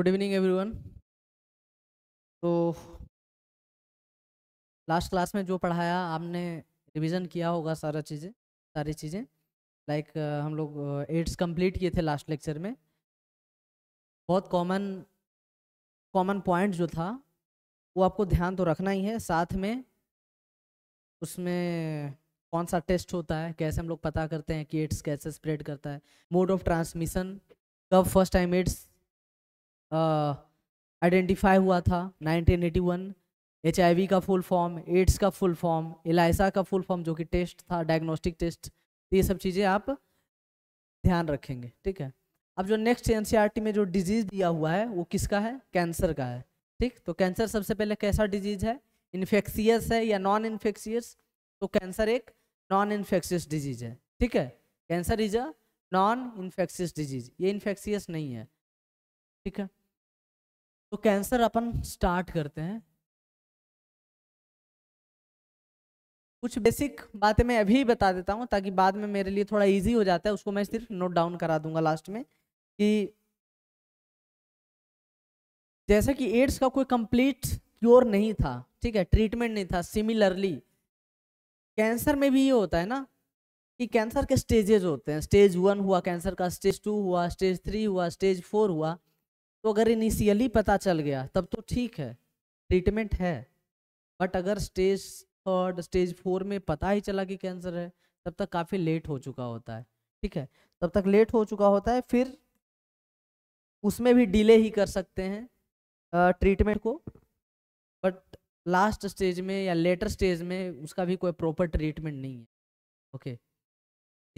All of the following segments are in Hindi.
गुड इवनिंग एवरीवन तो लास्ट क्लास में जो पढ़ाया आपने रिवीजन किया होगा सारा चीज़ें सारी चीज़ें लाइक हम लोग एड्स कंप्लीट किए थे लास्ट लेक्चर में बहुत कॉमन कॉमन पॉइंट जो था वो आपको ध्यान तो रखना ही है साथ में उसमें कौन सा टेस्ट होता है कैसे हम लोग पता करते हैं कि एड्स कैसे स्प्रेड करता है मोड ऑफ ट्रांसमिशन कब फर्स्ट टाइम एड्स आइडेंटिफाई हुआ था 1981 एच का फुल फॉर्म एड्स का फुल फॉर्म एलाइसा का फुल फॉर्म जो कि टेस्ट था डायग्नोस्टिक तो टेस्ट ये सब चीज़ें आप ध्यान रखेंगे ठीक है अब जो नेक्स्ट एन e में जो डिजीज़ दिया हुआ है वो किसका है कैंसर का है ठीक तो कैंसर सबसे पहले कैसा डिजीज़ है इन्फेक्शियस है या नॉन इन्फेक्शियस तो कैंसर एक नॉन इन्फेक्शियस डिजीज़ है ठीक है cancer is a non infectious disease ये इन्फेक्शियस नहीं है ठीक है तो कैंसर अपन स्टार्ट करते हैं कुछ बेसिक बातें मैं अभी बता देता हूँ ताकि बाद में मेरे लिए थोड़ा इजी हो जाता है उसको मैं सिर्फ नोट डाउन करा दूंगा लास्ट में कि जैसे कि एड्स का कोई कंप्लीट क्योर नहीं था ठीक है ट्रीटमेंट नहीं था सिमिलरली कैंसर में भी ये होता है ना कि कैंसर के स्टेजेज होते हैं स्टेज वन हुआ कैंसर का स्टेज टू हुआ स्टेज थ्री हुआ स्टेज फोर हुआ तो अगर इनिशियली पता चल गया तब तो ठीक है ट्रीटमेंट है बट अगर स्टेज थर्ड स्टेज फोर में पता ही चला कि कैंसर है तब तक काफ़ी लेट हो चुका होता है ठीक है तब तक लेट हो चुका होता है फिर उसमें भी डिले ही कर सकते हैं ट्रीटमेंट को बट लास्ट स्टेज में या लेटर स्टेज में उसका भी कोई प्रॉपर ट्रीटमेंट नहीं है ओके okay.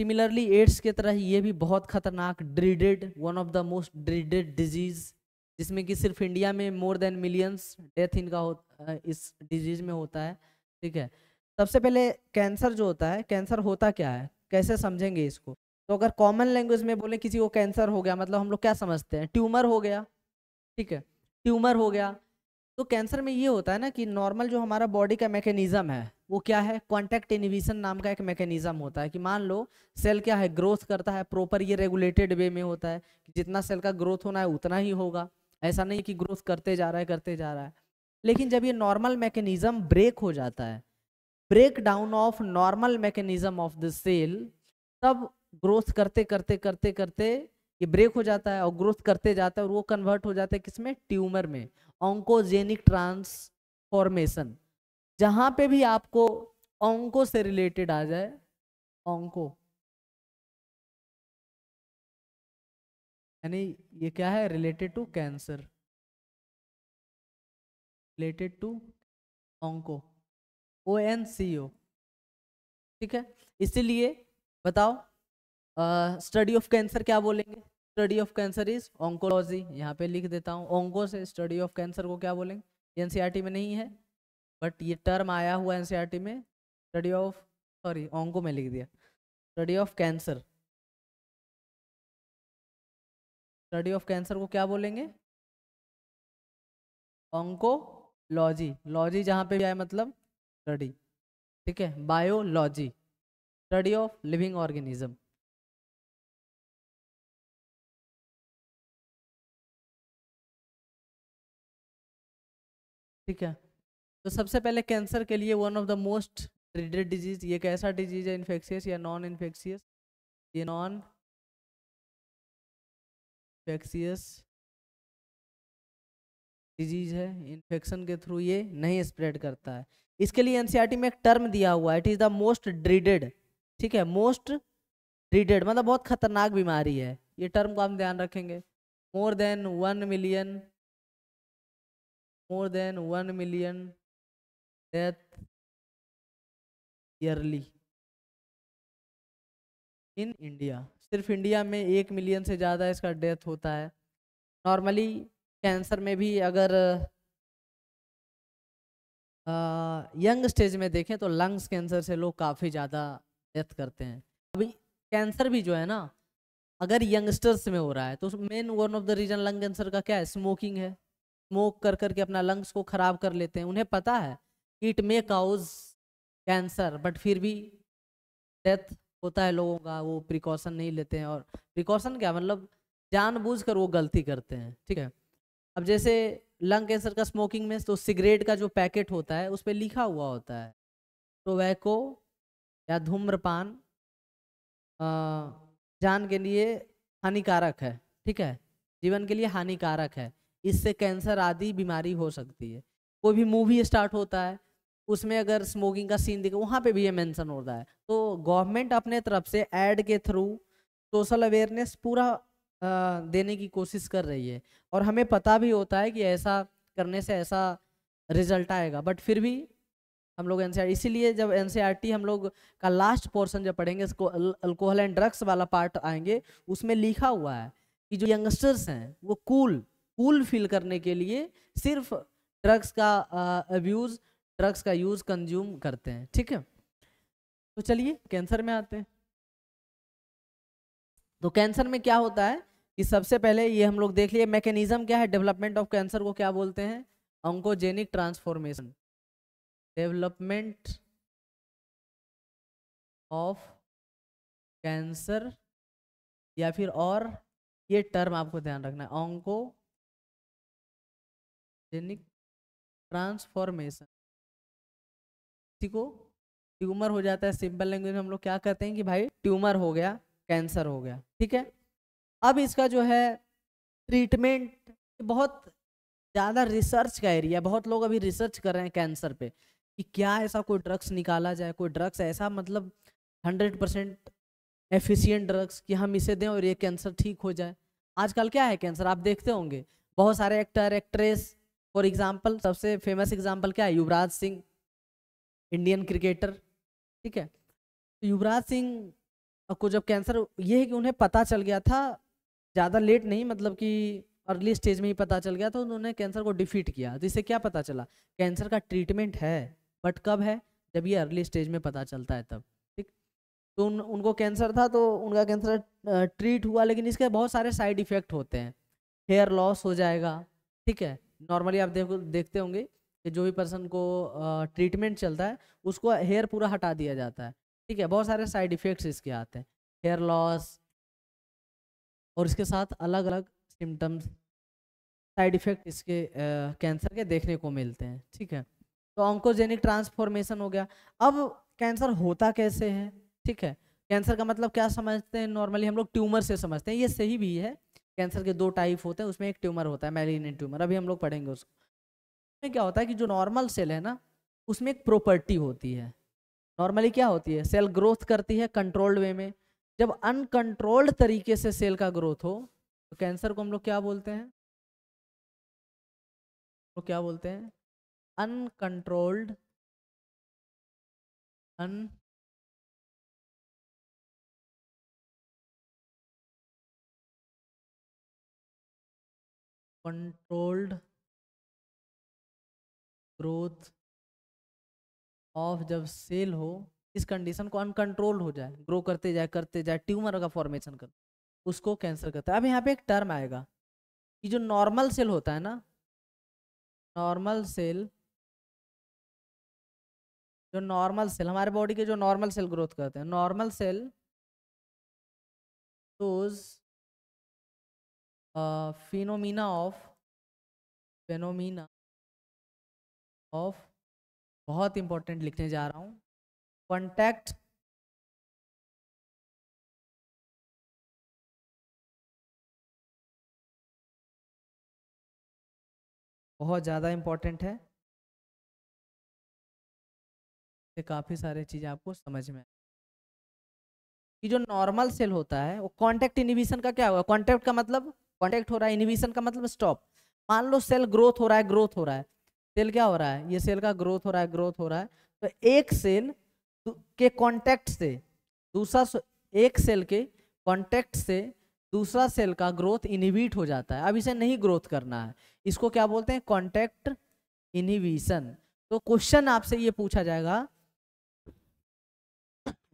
सिमिलरली एड्स की तरह ये भी बहुत खतरनाक dreaded one of the most dreaded disease जिसमें कि सिर्फ इंडिया में मोर देन मिलियंस डेथ इनका हो इस डिजीज़ में होता है ठीक है सबसे पहले कैंसर जो होता है कैंसर होता क्या है कैसे समझेंगे इसको तो अगर कॉमन लैंग्वेज में बोले किसी को कैंसर हो गया मतलब हम लोग क्या समझते हैं ट्यूमर हो गया ठीक है ट्यूमर हो गया तो कैंसर में ये होता है ना कि नॉर्मल जो हमारा बॉडी का मैकेनिज़्म है वो क्या है कॉन्टैक्ट इनिविशन नाम का एक मैकेनिज्म होता है कि मान लो सेल क्या है ग्रोथ करता है प्रॉपर ये रेगुलेटेड वे में होता है कि जितना सेल का ग्रोथ होना है उतना ही होगा ऐसा नहीं कि ग्रोथ करते जा रहा है करते जा रहा है लेकिन जब ये नॉर्मल मैकेनिज्म ब्रेक हो जाता है break down of normal mechanism of the cell तब ग्रोथ करते करते करते करते ये ब्रेक हो जाता है और ग्रोथ करते जाता है और वो कन्वर्ट हो जाता है किसमें ट्यूमर में ऑंकोजेनिक ट्रांसफॉर्मेशन जहां पे भी आपको ऑंको से रिलेटेड आ जाए ऑंको यानी ये क्या है related to cancer related to onco O N C O ठीक है इसीलिए बताओ स्टडी ऑफ कैंसर क्या बोलेंगे study of cancer is oncology यहाँ पे लिख देता हूँ ऑंको से स्टडी ऑफ कैंसर को क्या बोलेंगे एनसीआरटी e में नहीं है बट ये टर्म आया हुआ एन में स्टडी ऑफ सॉरी ऑंगो में लिख दिया study of cancer study of cancer को क्या बोलेंगे ऑंकोलॉजी लॉजी जहाँ पे भी आए मतलब स्टडी ठीक है biology study of living organism ठीक है तो सबसे पहले कैंसर के लिए one of the most dreaded disease ये कैसा डिजीज़ है इन्फेक्शियस या नॉन इन्फेक्शियस ये नॉन इन्फेक्शियस डिजीज़ है इन्फेक्शन के थ्रू ये नहीं स्प्रेड करता है इसके लिए एनसीईआरटी e में एक टर्म दिया हुआ है it is the most dreaded ठीक है मोस्ट ड्रीडेड मतलब बहुत खतरनाक बीमारी है ये टर्म को हम ध्यान रखेंगे more than one million more than one million death yearly in India. सिर्फ इंडिया में एक मिलियन से ज़्यादा इसका डेथ होता है नॉर्मली कैंसर में भी अगर आ, यंग स्टेज में देखें तो लंग्स कैंसर से लोग काफ़ी ज़्यादा डेथ करते हैं अभी कैंसर भी जो है ना अगर यंगस्टर्स में हो रहा है तो main one of the reason lung cancer का क्या है स्मोकिंग है स्मोक कर करके अपना लंग्स को ख़राब कर लेते हैं उन्हें पता है it may cause cancer but फिर भी डेथ होता है लोगों का वो प्रिकॉशन नहीं लेते हैं और प्रिकॉशन क्या मतलब जानबूझकर वो गलती करते हैं ठीक है अब जैसे लंग कैंसर का स्मोकिंग में तो सिगरेट का जो पैकेट होता है उस पर लिखा हुआ होता है टोबैको तो या धूम्रपान जान के लिए हानिकारक है ठीक है जीवन के लिए हानिकारक है इससे कैंसर आदि बीमारी हो सकती है कोई भी मूवी स्टार्ट होता है उसमें अगर स्मोकिंग का सीन दिखे वहाँ पे भी ये मेंशन रहा है तो गवर्नमेंट अपने तरफ से एड के थ्रू सोशल अवेयरनेस पूरा देने की कोशिश कर रही है और हमें पता भी होता है कि ऐसा करने से ऐसा रिजल्ट आएगा बट फिर भी हम लोग एन इसीलिए जब एन हम लोग का लास्ट पोर्सन जब पढ़ेंगे इसको अल्कोहल एंड ड्रग्स वाला पार्ट आएंगे उसमें लिखा हुआ है कि जो यंगस्टर्स हैं वो कूल कूल फील करने के लिए सिर्फ ड्रग्स का अब्यूज़ ड्रग्स का यूज़ कंज्यूम करते हैं ठीक है तो चलिए कैंसर में आते हैं तो कैंसर में क्या होता है कि सबसे पहले ये हम लोग देख लिए मैकेनिज्म क्या है डेवलपमेंट ऑफ कैंसर को क्या बोलते हैं oncogenic transformation development of cancer या फिर और ये टर्म आपको ध्यान रखना है ऑंकोजेनिक ट्रांसफॉर्मेशन किसी को ट्यूमर हो जाता है सिंपल लैंग्वेज में हम लोग क्या कहते हैं कि भाई ट्यूमर हो गया कैंसर हो गया ठीक है अब इसका जो है ट्रीटमेंट बहुत ज़्यादा रिसर्च का एरिया बहुत लोग अभी रिसर्च कर रहे हैं कैंसर पे कि क्या ऐसा कोई ड्रग्स निकाला जाए कोई ड्रग्स ऐसा मतलब हंड्रेड परसेंट एफिशियंट ड्रग्स कि हम इसे दें और ये कैंसर ठीक हो जाए आजकल क्या है कैंसर आप देखते होंगे बहुत सारे एक्टर एक्ट्रेस फॉर एग्जाम्पल सबसे फेमस एग्जाम्पल क्या है युवराज सिंह इंडियन क्रिकेटर ठीक है तो युवराज सिंह को जब कैंसर ये है कि उन्हें पता चल गया था ज़्यादा लेट नहीं मतलब कि अर्ली स्टेज में ही पता चल गया तो उन्होंने कैंसर को डिफीट किया तो इससे क्या पता चला कैंसर का ट्रीटमेंट है बट कब है जब ये अर्ली स्टेज में पता चलता है तब ठीक तो उन उनको कैंसर था तो उनका कैंसर ट्रीट हुआ लेकिन इसके बहुत सारे साइड इफ़ेक्ट होते हैं हेयर लॉस हो जाएगा ठीक है नॉर्मली आप देखो देखते होंगे कि जो भी पर्सन को ट्रीटमेंट चलता है उसको हेयर पूरा हटा दिया जाता है ठीक है बहुत सारे साइड इफ़ेक्ट्स इसके आते हैं हेयर लॉस और इसके साथ अलग अलग सिम्टम्स साइड इफ़ेक्ट इसके कैंसर के देखने को मिलते हैं ठीक है तो ऑन्कोजेनिक ट्रांसफॉर्मेशन हो गया अब कैंसर होता कैसे है ठीक है कैंसर का मतलब क्या समझते हैं नॉर्मली हम लोग ट्यूमर से समझते हैं ये सही भी है कैंसर के दो टाइप होते हैं उसमें एक ट्यूमर होता है मैलिग्नेंट ट्यूमर अभी हम लोग पढ़ेंगे उसको में क्या होता है कि जो नॉर्मल सेल है ना उसमें एक प्रॉपर्टी होती है नॉर्मली क्या होती है सेल ग्रोथ करती है कंट्रोल्ड वे में जब अनकंट्रोल्ड तरीके से सेल का ग्रोथ हो तो कैंसर को हम लोग क्या बोलते हैं तो क्या बोलते हैं uncontrolled un controlled growth of जब सेल हो इस कंडीशन को अनकंट्रोल हो जाए ग्रो करते जाए करते जाए ट्यूमर का फॉर्मेशन कर उसको कैंसर करता है अब यहाँ पे एक टर्म आएगा कि जो नॉर्मल सेल होता है ना नॉर्मल सेल जो नॉर्मल सेल हमारे बॉडी के जो नॉर्मल सेल ग्रोथ करते हैं normal cell those phenomena of phenomena of बहुत इंपॉर्टेंट लिखने जा रहा हूं कॉन्टैक्ट बहुत ज़्यादा इम्पॉर्टेंट है से काफ़ी सारी चीज़ें आपको समझ में कि जो नॉर्मल सेल होता है वो कॉन्टैक्ट इनिबिशन का क्या होगा कॉन्टैक्ट का मतलब कॉन्टैक्ट हो रहा है इनिबिशन का मतलब स्टॉप मान लो सेल ग्रोथ हो रहा है ग्रोथ हो रहा है सेल क्या हो रहा है ये सेल का ग्रोथ हो रहा है ग्रोथ हो रहा है तो एक सेल के कॉन्टेक्ट से दूसरा एक सेल के कॉन्टेक्ट से दूसरा सेल का ग्रोथ इनहिबिट हो जाता है अब इसे नहीं ग्रोथ करना है इसको क्या बोलते हैं कॉन्टेक्ट इनहिबिशन तो क्वेश्चन आपसे ये पूछा जाएगा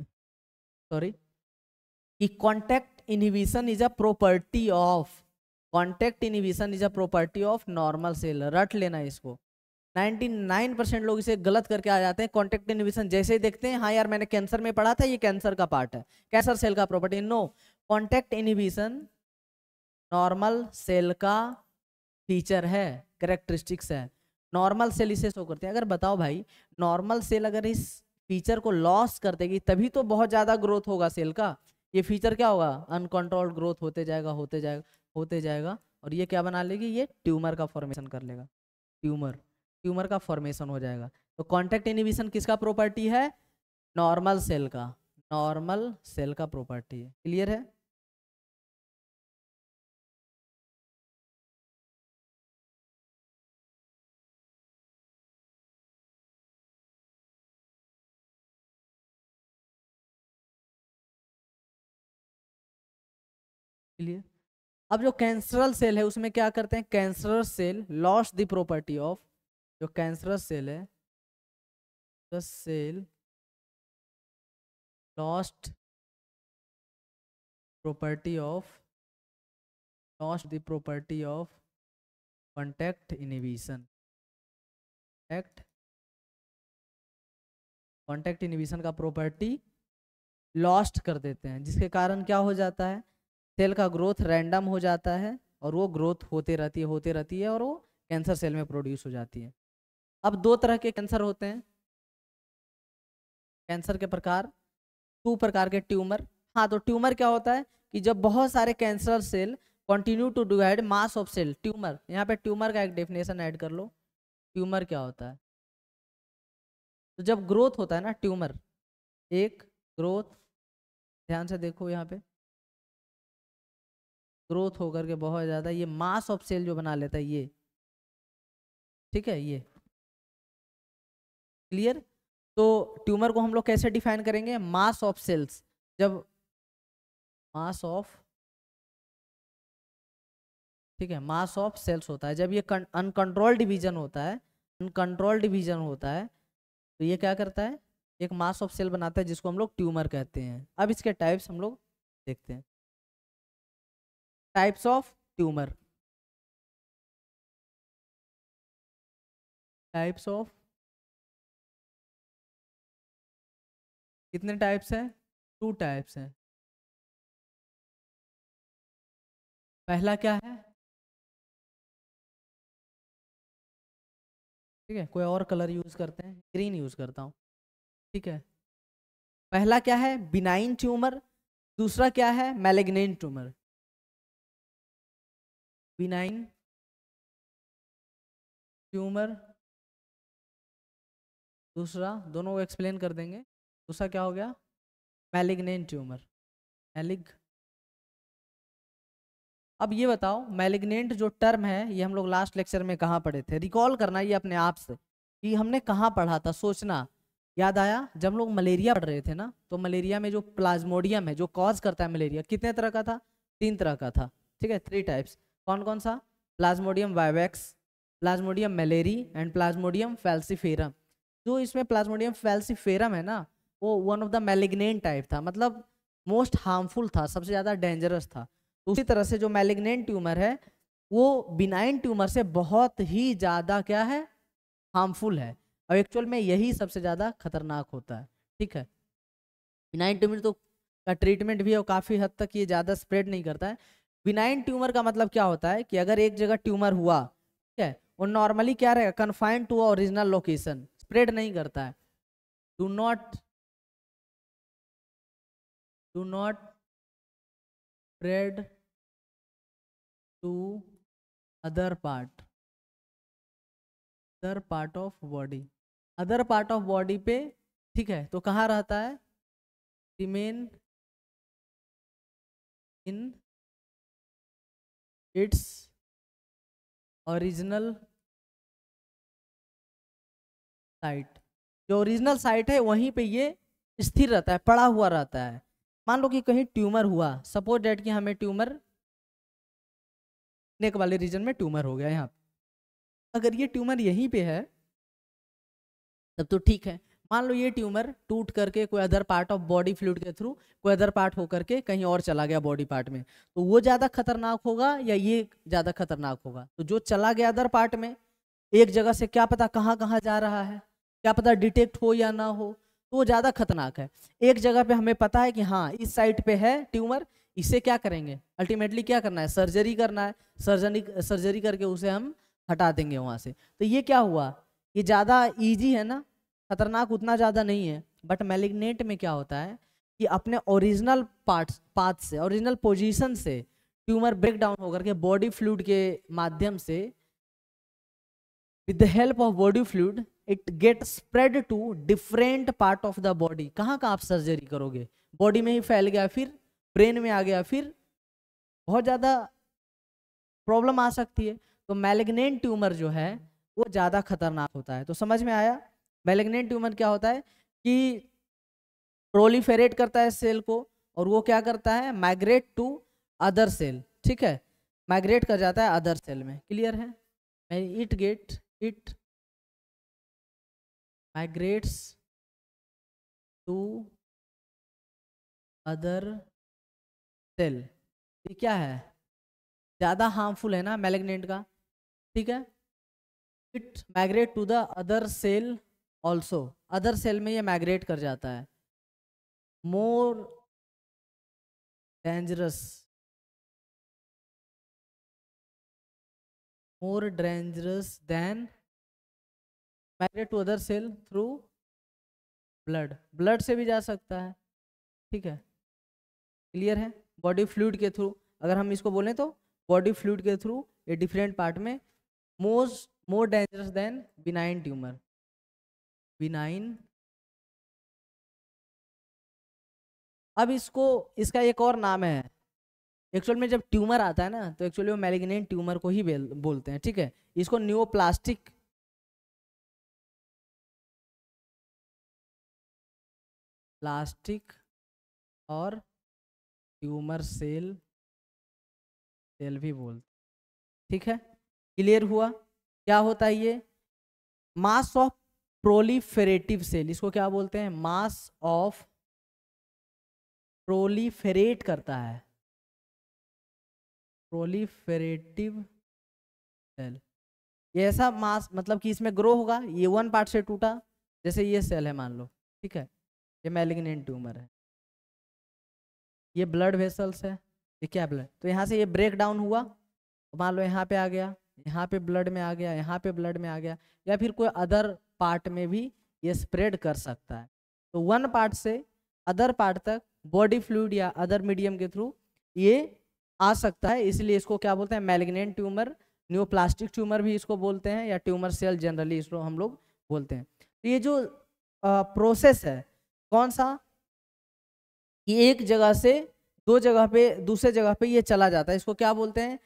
सॉरी कि contact inhibition is a property of contact inhibition is a property of normal cell रट लेना इसको 99 परसेंट लोग इसे गलत करके आ जाते हैं कॉन्टेक्ट इनिबिशन जैसे ही देखते हैं हाँ यार मैंने कैंसर में पढ़ा था ये कैंसर का पार्ट है कैंसर सेल का property no contact inhibition normal cell का फीचर है करेक्टरिस्टिक्स है नॉर्मल सेल इसे शो करते हैं अगर बताओ भाई नॉर्मल सेल अगर इस फीचर को लॉस कर देगी तभी तो बहुत ज़्यादा ग्रोथ होगा सेल का ये फीचर क्या होगा अनकंट्रोल्ड ग्रोथ होते जाएगा होते जाएगा होते जाएगा और ये क्या बना लेगी ये ट्यूमर का फॉर्मेशन कर लेगा ट्यूमर ट्यूमर का फॉर्मेशन हो जाएगा तो कॉन्टैक्ट इनिबिशन किसका प्रॉपर्टी है नॉर्मल सेल का नॉर्मल सेल का प्रॉपर्टी है क्लियर है क्लियर अब जो कैंसरल सेल है उसमें क्या करते हैं cancerous cell loss the property of जो कैंसरस सेल है cancerous cell lost property of lost the property of contact inhibition contact contact inhibition का प्रॉपर्टी लॉस्ट कर देते हैं जिसके कारण क्या हो जाता है सेल का ग्रोथ रैंडम हो जाता है और वो ग्रोथ होते रहती है होते रहती है और वो कैंसर सेल में प्रोड्यूस हो जाती है अब दो तरह के कैंसर होते हैं कैंसर के प्रकार टू प्रकार के ट्यूमर हाँ तो ट्यूमर क्या होता है कि जब बहुत सारे cancer cell continue to divide mass of cell tumour यहाँ पे ट्यूमर का एक डेफिनेशन ऐड कर लो ट्यूमर क्या होता है तो जब ग्रोथ होता है ना ट्यूमर एक ग्रोथ ध्यान से देखो यहाँ पे ग्रोथ होकर के बहुत ज़्यादा ये मास ऑफ सेल जो बना लेता है ये ठीक है ये क्लियर तो ट्यूमर को हम लोग कैसे डिफाइन करेंगे मास ऑफ सेल्स जब मास ऑफ ठीक है मास ऑफ सेल्स होता है जब ये अनकंट्रोल डिवीजन होता है अनकंट्रोल डिवीजन होता है तो ये क्या करता है एक मास ऑफ सेल बनाता है जिसको हम लोग ट्यूमर कहते हैं अब इसके टाइप्स हम लोग देखते हैं types of tumour types of कितने टाइप्स हैं टू टाइप्स हैं पहला क्या है ठीक है कोई और कलर यूज करते हैं ग्रीन यूज करता हूँ ठीक है पहला क्या है बिनाइन ट्यूमर दूसरा क्या है मेलेग्नेट ट्यूमर बिनाइन ट्यूमर दूसरा दोनों को एक्सप्लेन कर देंगे दूसरा क्या हो गया मैलिग्नेंट ट्यूमर मैलिग अब ये बताओ मैलिग्नेंट जो टर्म है ये हम लोग लास्ट लेक्चर में कहाँ पढ़े थे रिकॉल करना ये अपने आप से कि हमने कहाँ पढ़ा था सोचना याद आया जब लोग मलेरिया पढ़ रहे थे ना तो मलेरिया में जो प्लाज्मोडियम है जो कॉज करता है मलेरिया कितने तरह का था तीन तरह का था ठीक है थ्री टाइप्स कौन कौन सा plasmodium vivax plasmodium malariae and plasmodium falciparum जो इसमें प्लाज्मोडियम फैल्सिफेरम है ना वो one of the malignant type था मतलब मोस्ट हार्मफुल था सबसे ज़्यादा डेंजरस था उसी तरह से जो मेलिग्नेंट ट्यूमर है वो बिनाइन ट्यूमर से बहुत ही ज़्यादा क्या है हार्मफुल है और एक्चुअल में यही सबसे ज़्यादा खतरनाक होता है ठीक है बिनाइन ट्यूमर तो का ट्रीटमेंट भी है और काफ़ी हद तक ये ज़्यादा स्प्रेड नहीं करता है बिनाइन ट्यूमर का मतलब क्या होता है कि अगर एक जगह ट्यूमर हुआ ठीक है वो नॉर्मली क्या रहेगा confined to original location spread नहीं करता है do not do not spread to other part other part of body other part of body पे ठीक है तो कहाँ रहता है remain in its original site जो ओरिजिनल साइट है वहीं पे ये स्थिर रहता है पड़ा हुआ रहता है मान लो कि कहीं ट्यूमर हुआ सपोज डेट कि हमें ट्यूमर नेक वाले रीजन में ट्यूमर हो गया यहाँ अगर ये ट्यूमर यहीं पे है तब तो ठीक है मान लो ये ट्यूमर टूट करके कोई other part of body fluid के थ्रू कोई अदर पार्ट होकर के कहीं और चला गया बॉडी पार्ट में तो वो ज़्यादा खतरनाक होगा या ये ज़्यादा खतरनाक होगा तो जो चला गया अदर पार्ट में एक जगह से क्या पता कहाँ कहाँ जा रहा है क्या पता डिटेक्ट हो या ना हो तो वो ज़्यादा खतरनाक है एक जगह पे हमें पता है कि हाँ इस साइड पे है ट्यूमर इसे क्या करेंगे अल्टीमेटली क्या करना है सर्जरी करना है सर्जरी सर्जरी करके उसे हम हटा देंगे वहाँ से तो ये क्या हुआ ये ज़्यादा ईजी है ना खतरनाक उतना ज़्यादा नहीं है बट मेलिग्नेट में क्या होता है कि अपने ओरिजिनल पार्ट पाथ से ओरिजिनल पोजिशन से ट्यूमर ब्रेक डाउन होकर के बॉडी फ्लूड के माध्यम से with the help of body fluid it get spread to different part of the body कहाँ कहाँ आप सर्जरी करोगे बॉडी में ही फैल गया फिर ब्रेन में आ गया फिर बहुत ज़्यादा प्रॉब्लम आ सकती है तो मैलेग्नेंट ट्यूमर जो है वो ज़्यादा खतरनाक होता है तो समझ में आया मैलेग्नेंट ट्यूमर क्या होता है कि प्रोलीफेरेट करता है सेल को और वो क्या करता है माइग्रेट टू अदर सेल ठीक है माइग्रेट कर जाता है अदर सेल में क्लियर है it get it migrates to other cell ये क्या है ज़्यादा हार्मफुल है ना मैलेगनेट का ठीक है it migrate to the other cell also other cell में ये माइग्रेट कर जाता है more dangerous more dangerous than migrate to other cell through blood blood से भी जा सकता है ठीक है क्लियर है बॉडी फ्लूड के थ्रू अगर हम इसको बोलें तो बॉडी फ्लूड के थ्रू ये डिफरेंट पार्ट में मोज more dangerous than benign tumour benign अब इसको इसका एक और नाम है एक्चुअल में जब ट्यूमर आता है ना तो एक्चुअली वो मैलिग्नेंट ट्यूमर को ही बोलते हैं ठीक है इसको न्यूप्लास्टिक प्लास्टिक और ट्यूमर सेल सेल भी बोलते ठीक है क्लियर हुआ क्या होता है ये मास ऑफ प्रोलीफेरेटिव सेल इसको क्या बोलते हैं मास ऑफ प्रोलीफेरेट करता है प्रोलीफेरेटिव सेल ये ऐसा मास मतलब कि इसमें ग्रो होगा ये वन पार्ट से टूटा जैसे ये सेल है मान लो ठीक है ये मेलिग्नेंट ट्यूमर है ये ब्लड वेसल्स है ये क्या ब्लड तो यहाँ से ये ब्रेक डाउन हुआ मान लो यहाँ पे आ गया यहाँ पे ब्लड में आ गया यहाँ पे ब्लड में आ गया या फिर कोई अदर पार्ट में भी ये स्प्रेड कर सकता है तो वन पार्ट से अदर पार्ट तक बॉडी फ्लूड या अदर मीडियम के थ्रू ये आ सकता है इसलिए इसको क्या बोलते हैं मेलिग्नेंट ट्यूमर न्यूप्लास्टिक ट्यूमर भी इसको बोलते हैं या ट्यूमर सेल जनरली इसको हम लोग बोलते हैं तो ये जो प्रोसेस है कौन सा कि एक जगह से दो जगह पे दूसरे जगह पे ये चला जाता है इसको क्या बोलते हैं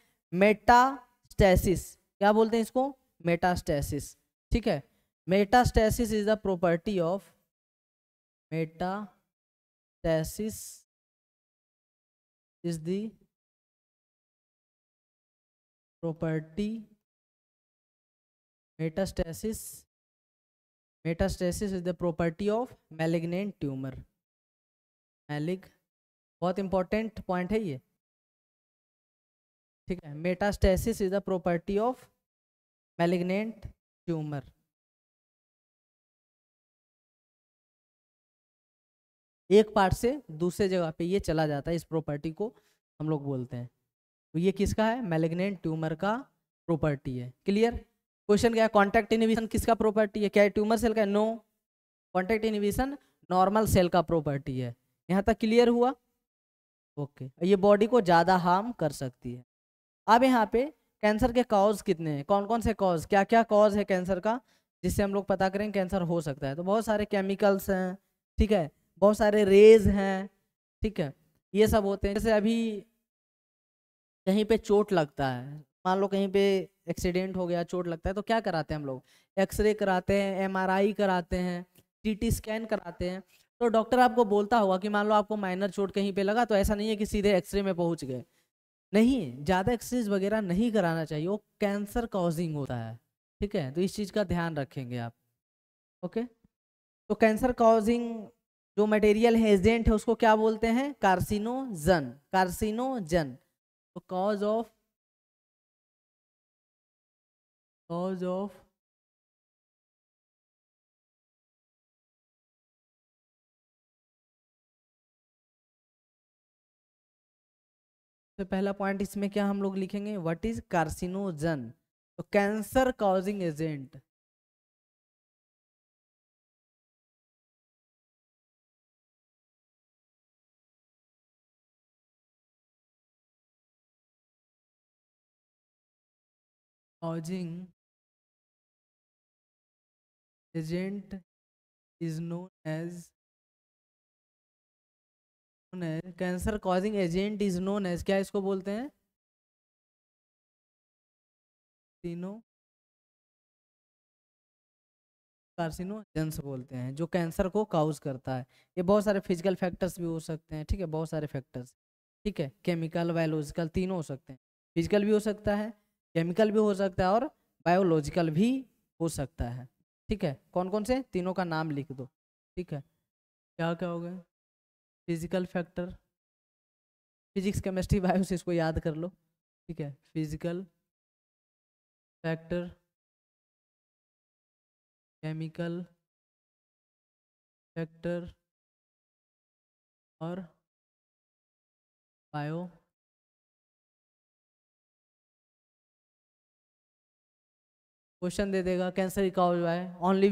मेटास्टेसिस क्या बोलते हैं इसको मेटास्टेसिस ठीक है metastasis is the property of metastasis is the property metastasis metastasis is the property of malignant tumour malig बहुत इंपॉर्टेंट पॉइंट है ये ठीक है metastasis is the property of malignant tumour एक पार्ट से दूसरे जगह पे ये चला जाता है इस प्रॉपर्टी को हम लोग बोलते हैं तो ये किसका है मेलिग्नेंट ट्यूमर का प्रॉपर्टी है क्लियर क्वेश्चन क्या है कॉन्टैक्ट इनिबिशन किसका प्रॉपर्टी है क्या है ट्यूमर सेल का no contact inhibition normal cell का प्रॉपर्टी है यहाँ तक क्लियर हुआ ओके okay. ये बॉडी को ज़्यादा हार्म कर सकती है अब यहाँ पे कैंसर के कॉज कितने हैं कौन कौन से कॉज क्या क्या कॉज है कैंसर का जिससे हम लोग पता करें कैंसर हो सकता है तो बहुत सारे केमिकल्स हैं ठीक है बहुत सारे रेज हैं ठीक है ये सब होते हैं जैसे अभी कहीं पे चोट लगता है मान लो कहीं पे एक्सीडेंट हो गया चोट लगता है तो क्या कराते हैं हम लोग एक्सरे कराते हैं एमआरआई कराते हैं टी स्कैन कराते हैं तो डॉक्टर आपको बोलता होगा कि मान लो आपको माइनर चोट कहीं पे लगा तो ऐसा नहीं है कि सीधे एक्सरे में पहुंच गए नहीं ज़्यादा एक्सरेज वगैरह नहीं कराना चाहिए वो कैंसर कॉजिंग होता है ठीक है तो इस चीज़ का ध्यान रखेंगे आप ओके तो कैंसर कॉजिंग जो मटेरियल है एजेंट है उसको क्या बोलते हैं कार्सिनोजन कार्सिनोजन तो कॉज ऑफ laws of तो पहला पॉइंट इसमें क्या हम लोग लिखेंगे व्हाट इज कार्सिनोजन तो cancer causing agent causing agent is known as cancer causing agent is known as क्या इसको बोलते हैं कार्सिनोजेंस बोलते हैं जो कैंसर को काउज करता है ये बहुत सारे फिजिकल फैक्टर्स भी हो सकते हैं ठीक है बहुत सारे फैक्टर्स ठीक है केमिकल बायोलॉजिकल तीनों हो सकते हैं फिजिकल भी हो सकता है केमिकल भी हो सकता है और बायोलॉजिकल भी हो सकता है ठीक है कौन कौन से तीनों का नाम लिख दो ठीक है क्या क्या हो गया physical factor physics chemistry bio से इसको याद कर लो ठीक है फिजिकल फैक्टर केमिकल फैक्टर और बायो क्वेश्चन दे देगा कैंसर का हो है ओनली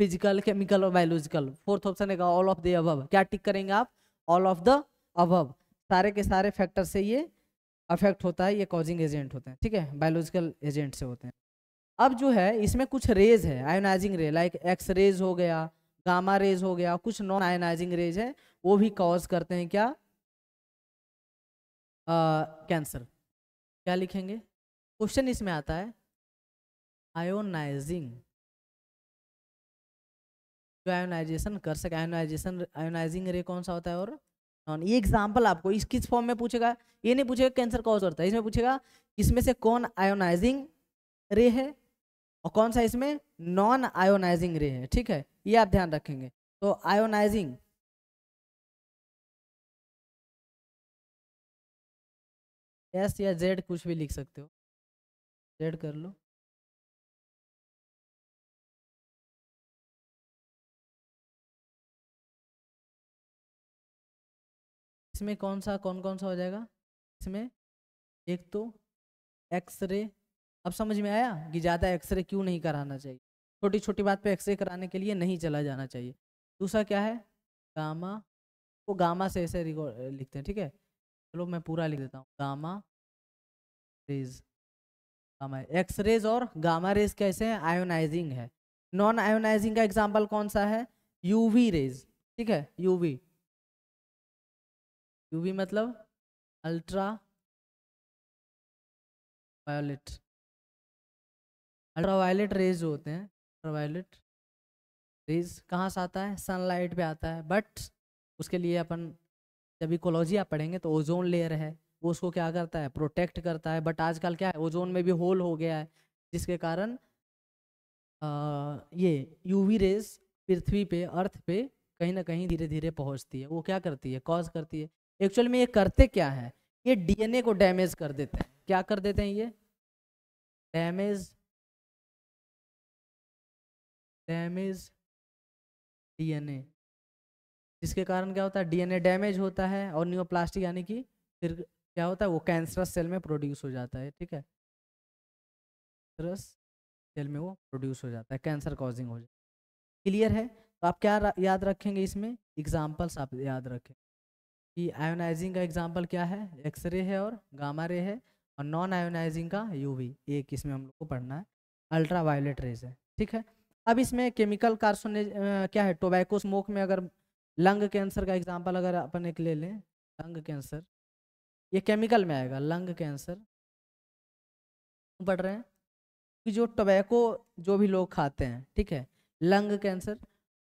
फिजिकल केमिकल और बायोलॉजिकल फोर्थ ऑप्शन देगा ऑल ऑफ द अभव क्या टिक करेंगे आप ऑल ऑफ द अभव सारे के सारे फैक्टर से ये अफेक्ट होता है ये कॉजिंग एजेंट होते हैं ठीक है बायोलॉजिकल एजेंट से होते हैं अब जो है इसमें कुछ रेज है आयोनाइजिंग रे लाइक एक्स रेज हो गया गामा रेज हो गया कुछ नॉन आयोनाइजिंग रेज है वो भी कॉज करते हैं क्या कैंसर क्या लिखेंगे क्वेश्चन इसमें आता है आयोनाइजिंग जो आयोनाइजेशन कर सके आयोनाइजेशन आयोनाइजिंग रे कौन सा होता है और नॉन ये एग्जाम्पल आपको इस किस फॉर्म में पूछेगा ये नहीं पूछेगा कैंसर कॉज होता है इसमें पूछेगा इसमें से कौन आयोनाइजिंग रे है और कौन सा इसमें नॉन आयोनाइजिंग रे है ठीक है ये आप ध्यान रखेंगे तो आयोनाइजिंग एस या जेड कुछ भी लिख सकते हो जेड कर लो इसमें कौन सा कौन कौन सा हो जाएगा इसमें एक तो एक्सरे अब समझ में आया कि ज़्यादा एक्सरे क्यों नहीं कराना चाहिए छोटी छोटी बात पे एक्सरे कराने के लिए नहीं चला जाना चाहिए दूसरा क्या है गामा वो गामा से ऐसे लिखते हैं ठीक है चलो मैं पूरा लिख देता हूँ गामा रेज गामा एक्सरेज और गामा रेज कैसे हैं आयोनाइजिंग है नॉन आयोनाइजिंग का एग्जाम्पल कौन सा है यू रेज ठीक है यू यूवी मतलब ultra violet ultra violet rays होते हैं अल्ट्रा वायोलेट रेज कहाँ से आता है सनलाइट पे आता है बट उसके लिए अपन जब इकोलॉजी आप पढ़ेंगे तो ओजोन लेयर है वो उसको क्या करता है प्रोटेक्ट करता है बट आजकल क्या है ओजोन में भी होल हो गया है जिसके कारण आ, ये यूवी रेज पृथ्वी पे अर्थ पे कहीं ना कहीं धीरे धीरे पहुंचती है वो क्या करती है कॉज करती है एक्चुअल में ये करते क्या है ये डीएनए को डैमेज कर देते हैं क्या कर देते हैं ये डैमेज डैमेज डीएनए जिसके कारण क्या होता है डीएनए डैमेज होता है और न्यूप्लास्टिक यानी कि फिर क्या होता है वो कैंसरस सेल में प्रोड्यूस हो जाता है ठीक है सेल में वो प्रोड्यूस हो जाता है कैंसर कॉजिंग हो जाता है क्लियर है तो आप क्या याद रखेंगे इसमें एग्जाम्पल्स आप याद रखें कि आयोनाइजिंग का एग्जाम्पल क्या है एक्सरे है और गामा रे है और नॉन आयोनाइजिंग का यूवी एक इसमें हम लोग को पढ़ना है अल्ट्रा वायोलेट रेज है ठीक है अब इसमें केमिकल कार्सोने क्या है टोबैको स्मोक में अगर लंग कैंसर का एग्जाम्पल अगर अपन एक ले लें लंग कैंसर ये केमिकल में आएगा लंग कैंसर पढ़ रहे हैं कि जो टोबैको जो भी लोग खाते हैं ठीक है लंग कैंसर